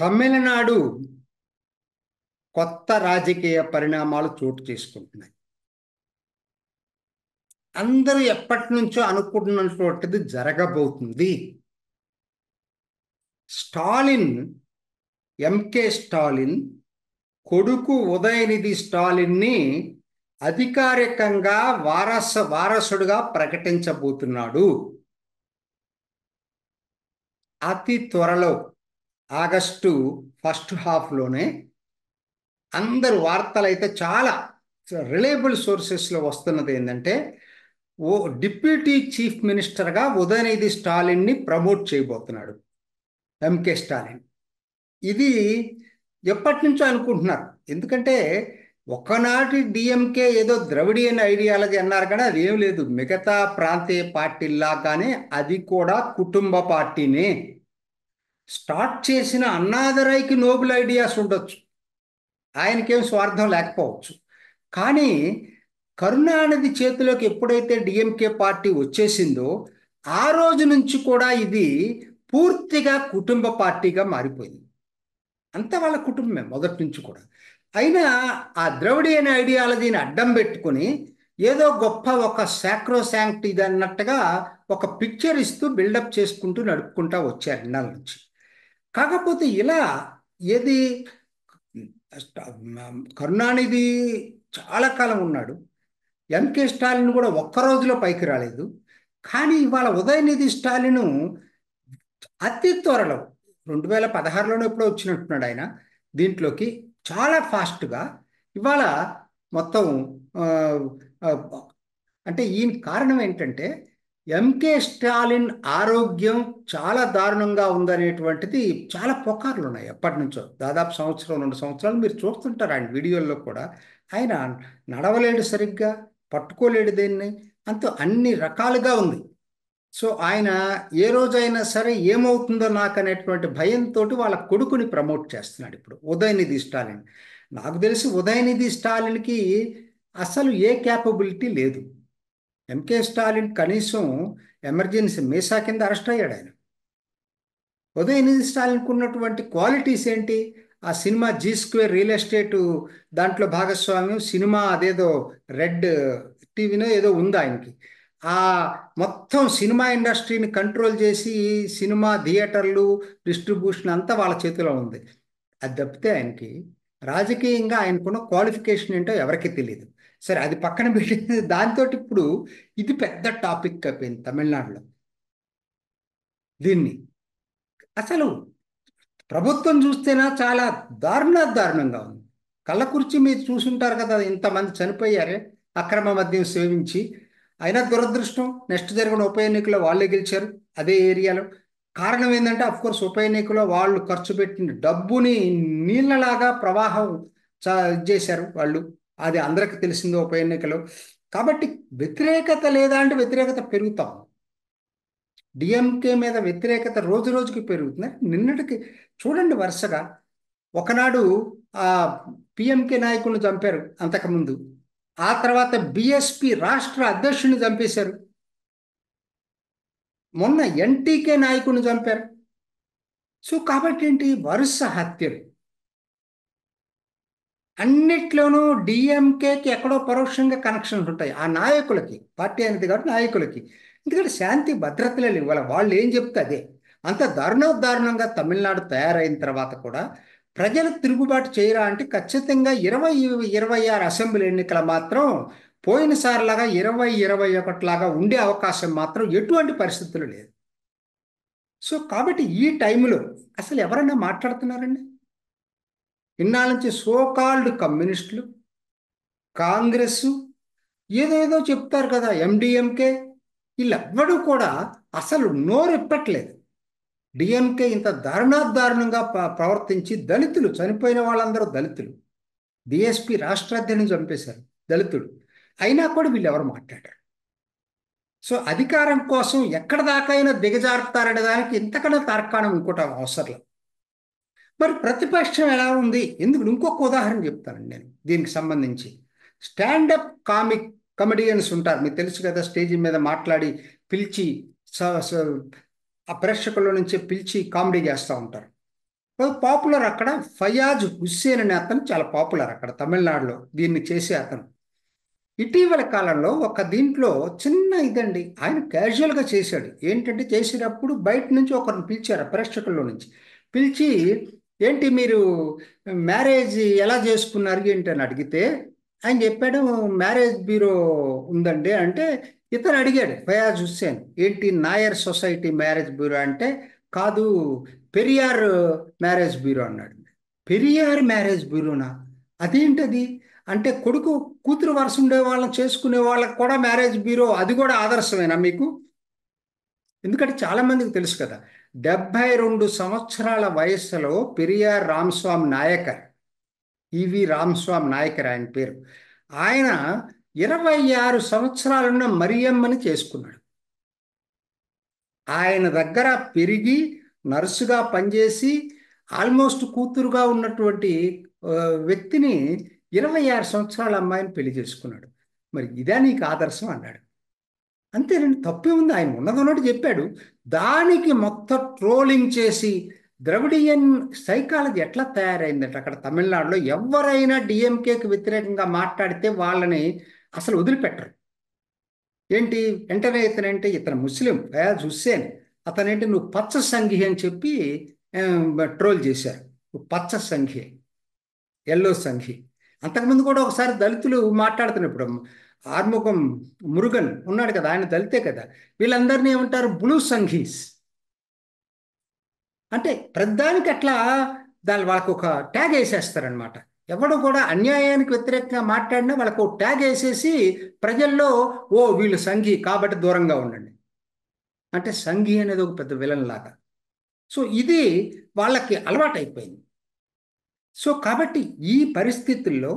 తమిళనాడు కొత్త రాజకీయ పరిణామాలు చోటు చేసుకుంటున్నాయి అందరూ ఎప్పటి నుంచో అనుకుంటున్నటువంటిది జరగబోతుంది స్టాలిన్ ఎంకే స్టాలిన్ కొడుకు ఉదయనిధి స్టాలిన్ని అధికారికంగా వారస వారసుడుగా ప్రకటించబోతున్నాడు అతి త్వరలో ఆగస్టు ఫస్ట్ హాఫ్లోనే అందరు వార్తలు అయితే చాలా రిలయబుల్ సోర్సెస్లో వస్తున్నది ఏంటంటే ఓ డిప్యూటీ చీఫ్ మినిస్టర్గా ఉదయనిధి స్టాలిన్ని ప్రమోట్ చేయబోతున్నాడు ఎంకే స్టాలిన్ ఇది ఎప్పటి నుంచో అనుకుంటున్నారు ఎందుకంటే ఒకనాటి డిఎంకే ఏదో ద్రవిడియన్ ఐడియాలజీ అన్నారు కానీ అది ఏం లేదు మిగతా ప్రాంతీయ కానీ అది కూడా కుటుంబ పార్టీనే స్టార్ట్ చేసిన అన్నాదరైకి నోబుల్ ఐడియాస్ ఉండొచ్చు ఆయనకేం స్వార్థం లేకపోవచ్చు కానీ కరుణానిధి చేతిలోకి ఎప్పుడైతే డిఎంకే పార్టీ వచ్చేసిందో ఆ రోజు నుంచి కూడా ఇది పూర్తిగా కుటుంబ పార్టీగా మారిపోయింది అంతా వాళ్ళ కుటుంబమే మొదటి నుంచి కూడా అయినా ఆ ద్రవిడియన్ ఐడియాలజీని అడ్డం పెట్టుకుని ఏదో గొప్ప ఒక సాక్రోశాంక్ట్ ఇది అన్నట్టుగా ఒక పిక్చర్ ఇస్తూ బిల్డప్ చేసుకుంటూ నడుపుకుంటా వచ్చారు ఇన్నాళ్ళ నుంచి కాకపోతే ఇలా ఏది కరుణానిధి చాలా కాలం ఉన్నాడు ఎంకే స్టాలిన్ కూడా ఒక్క రోజులో పైకి రాలేదు కానీ ఇవాళ ఉదయనిధి స్టాలిన్ అతి త్వరలో రెండు వేల పదహారులోనే ఎప్పుడో వచ్చినట్టున్నాడు ఆయన దీంట్లోకి చాలా ఫాస్ట్గా ఇవాళ మొత్తం అంటే ఈయన కారణం ఏంటంటే ఎంకే స్టాలిన్ ఆరోగ్యం చాలా దారుణంగా ఉందనేటువంటిది చాలా పొకార్లు ఉన్నాయి ఎప్పటి నుంచో దాదాపు సంవత్సరం రెండు సంవత్సరాలు మీరు చూస్తుంటారు ఆయన వీడియోల్లో కూడా ఆయన నడవలేడు సరిగ్గా పట్టుకోలేడు దేన్ని అంత అన్ని రకాలుగా ఉంది సో ఆయన ఏ రోజైనా సరే ఏమవుతుందో నాకు అనేటువంటి భయంతో వాళ్ళ కొడుకుని ప్రమోట్ చేస్తున్నాడు ఇప్పుడు ఉదయనిధి స్టాలిన్ నాకు తెలిసి ఉదయనిధి స్టాలిన్కి అసలు ఏ క్యాపబిలిటీ లేదు ఎంకే స్టాలిన్ కనీసం ఎమర్జెన్సీ మీసా కింద అరెస్ట్ అయ్యాడు ఆయన ఉదయనిధి స్టాలిన్కు ఉన్నటువంటి క్వాలిటీస్ ఏంటి ఆ cinema G square real estate దాంట్లో భాగస్వామ్యం సినిమా అదేదో రెడ్ టీవీనో ఏదో ఉంది ఆయనకి ఆ మొత్తం సినిమా ఇండస్ట్రీని కంట్రోల్ చేసి సినిమా థియేటర్లు డిస్ట్రిబ్యూషన్ అంతా వాళ్ళ చేతిలో ఉంది అది తప్పితే ఆయనకి రాజకీయంగా ఆయనకున్న క్వాలిఫికేషన్ ఏంటో ఎవరికీ తెలియదు సరే అది పక్కన పెట్టి దాంతో ఇప్పుడు ఇది పెద్ద టాపిక్ అయిపోయింది తమిళనాడులో దీన్ని అసలు ప్రభుత్వం చూస్తేనా చాలా దారుణ దారుణంగా ఉంది కళ్ళ మీరు చూసుంటారు కదా ఇంతమంది చనిపోయారే అక్రమ మద్యం సేవించి అయినా దురదృష్టం నెక్స్ట్ జరిగిన ఉప ఎన్నికలో వాళ్ళే గెలిచారు అదే ఏరియాలో కారణం ఏంటంటే కోర్స్ ఉప ఎన్నికలో వాళ్ళు ఖర్చు పెట్టిన డబ్బుని నీళ్ళలాగా ప్రవాహం చేశారు వాళ్ళు అది అందరికి తెలిసింది ఉప ఎన్నికలు కాబట్టి వ్యతిరేకత లేదా అంటే వ్యతిరేకత పెరుగుతాం డిఎంకే మీద వ్యతిరేకత రోజు రోజుకి పెరుగుతుంది నిన్నటికి చూడండి వరుసగా ఒకనాడు ఆ పిఎంకే నాయకులను చంపారు అంతకుముందు ఆ తర్వాత బిఎస్పి రాష్ట్ర అధ్యక్షుడిని చంపేశారు మొన్న ఎన్టీకే నాయకుడిని చంపారు సో కాబట్టి ఏంటి వరుస హత్యలు అన్నిట్లోనూ డిఎంకేకి ఎక్కడో పరోక్షంగా కనెక్షన్స్ ఉంటాయి ఆ నాయకులకి పార్టీ అనేది కాబట్టి నాయకులకి ఎందుకంటే శాంతి భద్రతలే లేవు వాళ్ళు ఏం చెప్తే అదే అంత దారుణోదారుణంగా తమిళనాడు తయారైన తర్వాత కూడా ప్రజలు తిరుగుబాటు చేయరా అంటే ఖచ్చితంగా ఇరవై ఇరవై ఆరు అసెంబ్లీ ఎన్నికల మాత్రం పోయినసారిలాగా ఇరవై ఇరవై ఒకటిలాగా ఉండే అవకాశం మాత్రం ఎటువంటి పరిస్థితులు లేదు సో కాబట్టి ఈ టైంలో అసలు ఎవరైనా మాట్లాడుతున్నారండి ఇన్నాళ్ళ నుంచి సోకాల్డ్ కమ్యూనిస్టులు కాంగ్రెస్ ఏదేదో చెప్తారు కదా ఎండిఎంకే వీళ్ళెవ్వడూ కూడా అసలు నోరెప్పట్లేదు డిఎంకే ఇంత దారుణాదారుణంగా ప్రవర్తించి దళితులు చనిపోయిన వాళ్ళందరూ దళితులు డిఎస్పి రాష్ట్రాధ్యని చంపేశారు దళితుడు అయినా కూడా వీళ్ళు ఎవరు మాట్లాడారు సో అధికారం కోసం ఎక్కడ దాకైనా దిగజారుతారనే దానికి ఇంతకన్నా తార్కాణం ఇంకోటి అవసరం మరి ప్రతిపక్షం ఎలా ఉంది ఎందుకు ఇంకొక ఉదాహరణ చెప్తానండి నేను దీనికి సంబంధించి స్టాండప్ కామిక్ కమెడియన్స్ ఉంటారు మీకు తెలుసు కదా స్టేజ్ మీద మాట్లాడి పిలిచి ఆ ప్రేక్షకుల నుంచి పిలిచి కామెడీ చేస్తూ ఉంటారు పాపులర్ అక్కడ ఫయాజ్ హుస్సేన్ అనే అతను చాలా పాపులర్ అక్కడ తమిళనాడులో దీన్ని చేసే అతను ఇటీవల కాలంలో ఒక దీంట్లో చిన్న ఇదండి ఆయన క్యాజువల్గా చేశాడు ఏంటంటే చేసేటప్పుడు బయట నుంచి ఒకరిని పిలిచారు ప్రేక్షకుల్లో నుంచి పిలిచి ఏంటి మీరు మ్యారేజ్ ఎలా చేసుకున్నారు ఏంటి అని అడిగితే ఆయన చెప్పాడు మ్యారేజ్ బ్యూరో ఉందండి అంటే ఇతను అడిగాడు ఫయాజ్ హుస్సేన్ ఏంటి నాయర్ సొసైటీ మ్యారేజ్ బ్యూరో అంటే కాదు పెరియార్ మ్యారేజ్ బ్యూరో అన్నాడు పెరియార్ మ్యారేజ్ బ్యూరోనా అదేంటది అంటే కొడుకు కూతురు వరుస ఉండే వాళ్ళని చేసుకునే వాళ్ళకి కూడా మ్యారేజ్ బ్యూరో అది కూడా ఆదర్శమేనా మీకు ఎందుకంటే చాలామందికి తెలుసు కదా డెబ్భై రెండు సంవత్సరాల వయసులో పెరియార్ రామస్వామి నాయకర్ ఈవి రామస్వామి నాయకర్ ఆయన పేరు ఆయన ఇరవై ఆరు సంవత్సరాలున్న మరియమ్మని చేసుకున్నాడు ఆయన దగ్గర పెరిగి నర్సుగా పనిచేసి ఆల్మోస్ట్ కూతురుగా ఉన్నటువంటి వ్యక్తిని ఇరవై ఆరు సంవత్సరాల అమ్మాయిని పెళ్లి చేసుకున్నాడు మరి ఇదే నీకు ఆదర్శం అన్నాడు అంతేనండి తప్పే ఉంది ఆయన ఉన్నదన్నట్టు చెప్పాడు దానికి మొత్తం ట్రోలింగ్ చేసి ద్రవిడియన్ సైకాలజీ ఎట్లా తయారైందంటే అక్కడ తమిళనాడులో ఎవరైనా డిఎంకేకి వ్యతిరేకంగా మాట్లాడితే వాళ్ళని అసలు వదిలిపెట్టరు ఏంటి వెంటనే ఇతనంటే ఇతను ముస్లిం ఫయాజ్ హుస్సేన్ అతనేంటి నువ్వు పచ్చ సంఘి అని చెప్పి ట్రోల్ చేశారు నువ్వు పచ్చ సంఘి ఎల్లో సంఘి అంతకుముందు కూడా ఒకసారి దళితులు మాట్లాడుతున్నప్పుడు ఆర్ముఖం మురుగన్ ఉన్నాడు కదా ఆయన దళితే కదా వీళ్ళందరినీ ఏమంటారు బ్లూ సంఘీస్ అంటే ప్రధానికి అట్లా దాని వాళ్ళకు ఒక ట్యాగ్ వేసేస్తారనమాట ఎవడు కూడా అన్యాయానికి వ్యతిరేకంగా మాట్లాడినా వాళ్ళకు ట్యాగ్ వేసేసి ప్రజల్లో ఓ వీళ్ళు సంఘీ కాబట్టి దూరంగా ఉండండి అంటే సంఘీ అనేది ఒక పెద్ద విలన్ లాగా సో ఇది వాళ్ళకి అలవాటైపోయింది సో కాబట్టి ఈ పరిస్థితుల్లో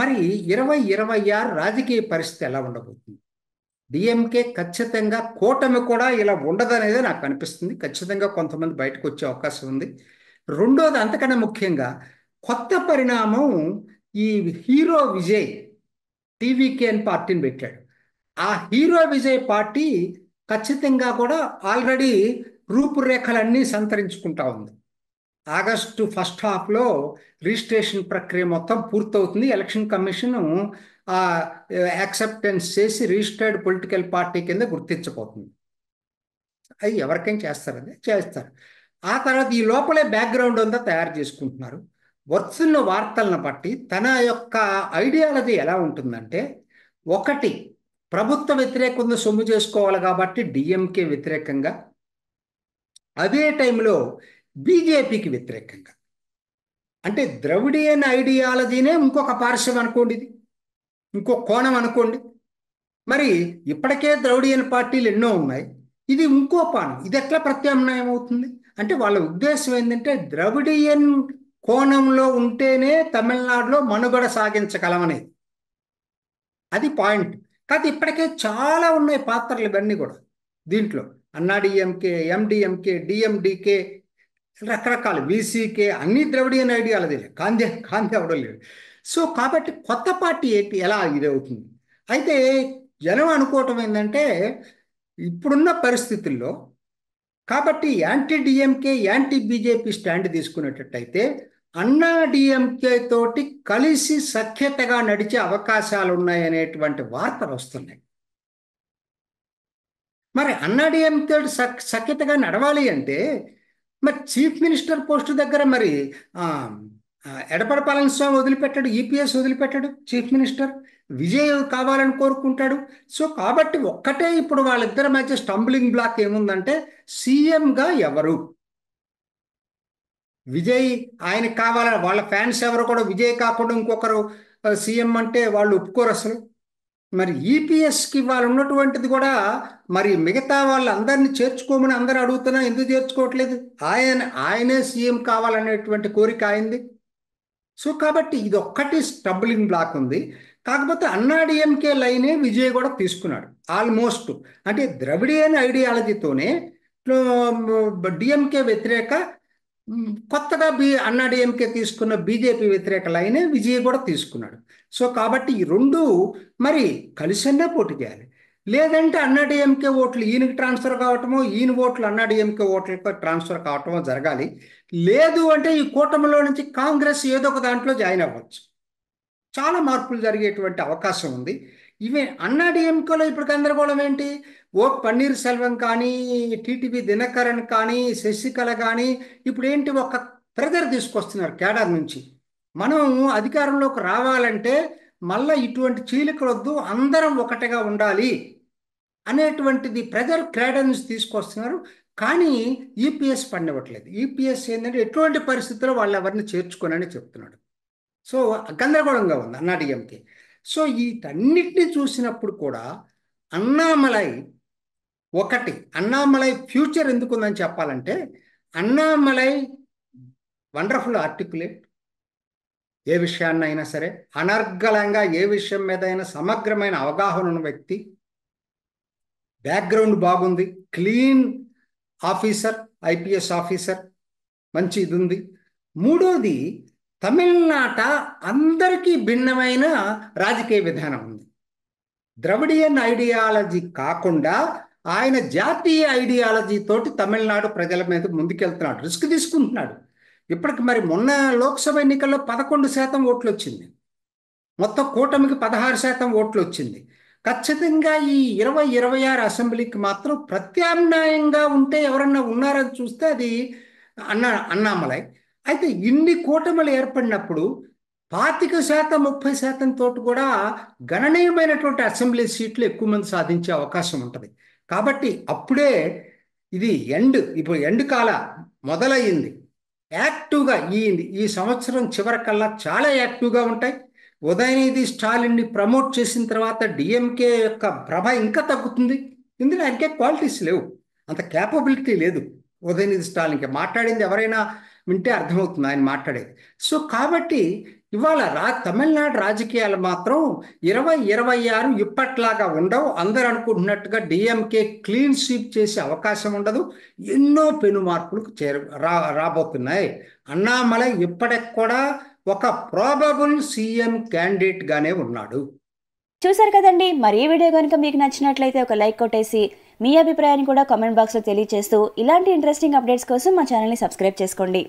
మరి ఇరవై ఇరవై ఆరు రాజకీయ పరిస్థితి ఎలా ఉండబోతుంది డిఎంకే ఖచ్చితంగా కూటమి కూడా ఇలా ఉండదనేది నాకు అనిపిస్తుంది ఖచ్చితంగా కొంతమంది బయటకు వచ్చే అవకాశం ఉంది రెండోది అంతకన్నా ముఖ్యంగా కొత్త పరిణామం ఈ హీరో విజయ్ టీవీకే అని పార్టీని పెట్టాడు ఆ హీరో విజయ్ పార్టీ ఖచ్చితంగా కూడా ఆల్రెడీ రూపురేఖలన్నీ సంతరించుకుంటా ఉంది ఆగస్టు ఫస్ట్ హాఫ్లో రిజిస్ట్రేషన్ ప్రక్రియ మొత్తం పూర్తవుతుంది ఎలక్షన్ కమిషన్ యాక్సెప్టెన్స్ చేసి రిజిస్టర్డ్ పొలిటికల్ పార్టీ కింద గుర్తించబోతుంది అవి ఎవరికైనా చేస్తారు అదే చేస్తారు ఆ తర్వాత ఈ లోపలే బ్యాక్గ్రౌండ్ అంతా తయారు చేసుకుంటున్నారు వస్తున్న వార్తలను బట్టి తన యొక్క ఐడియాలజీ ఎలా ఉంటుందంటే ఒకటి ప్రభుత్వ వ్యతిరేకంగా సొమ్ము చేసుకోవాలి కాబట్టి డిఎంకే వ్యతిరేకంగా అదే టైంలో బీజేపీకి వ్యతిరేకంగా అంటే ద్రవిడియన్ ఐడియాలజీనే ఇంకొక పార్శ్వం అనుకోండి ఇది ఇంకొక కోణం అనుకోండి మరి ఇప్పటికే ద్రవిడియన్ పార్టీలు ఎన్నో ఉన్నాయి ఇది ఇంకో పానం ఇది ఎట్లా ప్రత్యామ్నాయం అవుతుంది అంటే వాళ్ళ ఉద్దేశం ఏంటంటే ద్రవిడియన్ కోణంలో ఉంటేనే తమిళనాడులో మనుగడ సాగించగలమనేది అది పాయింట్ కాదు ఇప్పటికే చాలా ఉన్నాయి పాత్రలు ఇవన్నీ కూడా దీంట్లో అన్నాడీఎంకే ఎండిఎంకే డిఎండికే రకరకాలు బీసీకే అన్ని ద్రవిడియన్ అదే కాంతి కాంతి అవడం లేదు సో కాబట్టి కొత్త పార్టీ ఏంటి ఎలా ఇది అవుతుంది అయితే జనం అనుకోవటం ఏంటంటే ఇప్పుడున్న పరిస్థితుల్లో కాబట్టి anti DMK anti BJP stand తీసుకునేటట్టయితే అన్నా డిఎంకే తోటి కలిసి సఖ్యతగా నడిచే అవకాశాలు ఉన్నాయనేటువంటి వార్తలు వస్తున్నాయి మరి అన్నా డిఎంకే సఖ్యతగా నడవాలి అంటే మరి చీఫ్ మినిస్టర్ పోస్ట్ దగ్గర మరి ఎడపడ పళనిస్వామి వదిలిపెట్టాడు ఈపీఎస్ వదిలిపెట్టాడు చీఫ్ మినిస్టర్ విజయ్ కావాలని కోరుకుంటాడు సో కాబట్టి ఒక్కటే ఇప్పుడు వాళ్ళిద్దరి మధ్య స్టంబ్లింగ్ బ్లాక్ ఏముందంటే సీఎంగా ఎవరు విజయ్ ఆయన కావాలని వాళ్ళ ఫ్యాన్స్ ఎవరు కూడా విజయ్ కాకుండా ఇంకొకరు సీఎం అంటే వాళ్ళు ఒప్పుకోరు అసలు మరి ఈపీఎస్కి e వాళ్ళు ఉన్నటువంటిది కూడా మరి మిగతా వాళ్ళందరినీ చేర్చుకోమని అందరూ అడుగుతున్నా ఎందుకు చేర్చుకోవట్లేదు ఆయన ఆయనే సీఎం కావాలనేటువంటి కోరిక అయింది సో కాబట్టి ఇది ఒక్కటి స్టబ్లింగ్ బ్లాక్ ఉంది కాకపోతే అన్నాడిఎంకే లైనే విజయ్ కూడా తీసుకున్నాడు ఆల్మోస్ట్ అంటే ద్రవిడియన్ ఐడియాలజీతోనే డిఎంకే వ్యతిరేక కొత్తగా బి అన్నాడీఎంకే తీసుకున్న బీజేపీ వ్యతిరేక లైనే విజయ్ కూడా తీసుకున్నాడు సో కాబట్టి ఈ రెండు మరి కలిసన్నే పోటీ చేయాలి లేదంటే అన్నాడీఎంకే ఓట్లు ఈయనకి ట్రాన్స్ఫర్ కావటమో ఈయన ఓట్లు అన్నాడీఎంకే ఓట్లకు ట్రాన్స్ఫర్ కావటమో జరగాలి లేదు అంటే ఈ కూటమిలో నుంచి కాంగ్రెస్ ఏదో ఒక దాంట్లో జాయిన్ అవ్వచ్చు చాలా మార్పులు జరిగేటువంటి అవకాశం ఉంది ఈవెన్ అన్నాడీఎంకేలో ఇప్పుడు గందరగోళం ఏంటి ఓ పన్నీర్ సెల్వం కానీ టీటీవీ దినకరన్ కానీ శశికళ కానీ ఇప్పుడు ఏంటి ఒక ప్రెజర్ తీసుకొస్తున్నారు కేడర్ నుంచి మనం అధికారంలోకి రావాలంటే మళ్ళీ ఇటువంటి వద్దు అందరం ఒకటిగా ఉండాలి అనేటువంటిది ప్రెజర్ నుంచి తీసుకొస్తున్నారు కానీ ఈపీఎస్ పండివ్వట్లేదు ఈపీఎస్ ఏంటంటే ఎటువంటి పరిస్థితుల్లో వాళ్ళు ఎవరిని చేర్చుకోనని చెప్తున్నాడు సో గందరగోళంగా ఉంది అన్నాడీఎంకి సో వీటన్నిటిని చూసినప్పుడు కూడా అన్నామలై ఒకటి అన్నామలై ఫ్యూచర్ ఎందుకుందని చెప్పాలంటే అన్నామలై వండర్ఫుల్ ఆర్టికులేట్ ఏ విషయాన్నైనా సరే అనర్గళంగా ఏ విషయం మీద అయినా సమగ్రమైన అవగాహన ఉన్న వ్యక్తి బ్యాక్గ్రౌండ్ బాగుంది క్లీన్ ఆఫీసర్ ఐపీఎస్ ఆఫీసర్ మంచి ఇది ఉంది మూడోది తమిళనాట అందరికీ భిన్నమైన రాజకీయ విధానం ఉంది ద్రవిడియన్ ఐడియాలజీ కాకుండా ఆయన జాతీయ ఐడియాలజీ తోటి తమిళనాడు ప్రజల మీద ముందుకెళ్తున్నాడు రిస్క్ తీసుకుంటున్నాడు ఇప్పటికి మరి మొన్న లోక్సభ ఎన్నికల్లో పదకొండు శాతం ఓట్లు వచ్చింది మొత్తం కూటమికి పదహారు శాతం ఓట్లు వచ్చింది ఖచ్చితంగా ఈ ఇరవై ఇరవై ఆరు అసెంబ్లీకి మాత్రం ప్రత్యామ్నాయంగా ఉంటే ఎవరన్నా ఉన్నారని చూస్తే అది అన్న అన్నామలై అయితే ఇన్ని కూటములు ఏర్పడినప్పుడు పాతిక శాతం ముప్పై శాతం తోటి కూడా గణనీయమైనటువంటి అసెంబ్లీ సీట్లు ఎక్కువ మంది సాధించే అవకాశం ఉంటుంది కాబట్టి అప్పుడే ఇది ఎండ్ ఇప్పుడు ఎండ్ కాల మొదలయ్యింది యాక్టివ్గా ఈ ఈ సంవత్సరం చివరికల్లా చాలా యాక్టివ్గా ఉంటాయి ఉదయనిధి స్టాలిన్ని ప్రమోట్ చేసిన తర్వాత డిఎంకే యొక్క ప్రభ ఇంకా తగ్గుతుంది ఇందులో ఆయనకే క్వాలిటీస్ లేవు అంత క్యాపబిలిటీ లేదు ఉదయనిధి స్టాలిన్కి మాట్లాడింది ఎవరైనా వింటే అర్థమవుతుంది ఆయన మాట్లాడేది సో కాబట్టి ఇవాళ రా తమిళనాడు రాజకీయాలు మాత్రం ఇరవై ఇరవై ఆరు ఇప్పట్లాగా ఉండవు అందరూ అనుకుంటున్నట్టుగా డిఎంకే క్లీన్ స్వీప్ చేసే అవకాశం ఉండదు ఎన్నో పెను మార్పులు చేరు రా రాబోతున్నాయి అన్నామలై ఇప్పటికి కూడా ఒక ప్రాబబుల్ సీఎం క్యాండిడేట్గానే ఉన్నాడు చూసారు కదండి మరి ఈ వీడియో కనుక మీకు నచ్చినట్లయితే ఒక లైక్ కొట్టేసి మీ అభిప్రాయాన్ని కూడా కామెంట్ బాక్స్లో తెలియజేస్తూ ఇలాంటి ఇంట్రెస్టింగ్ అప్డేట్స్ కోసం మా ఛానల్ని సబ్స్క్రైబ్ చేసుకోండి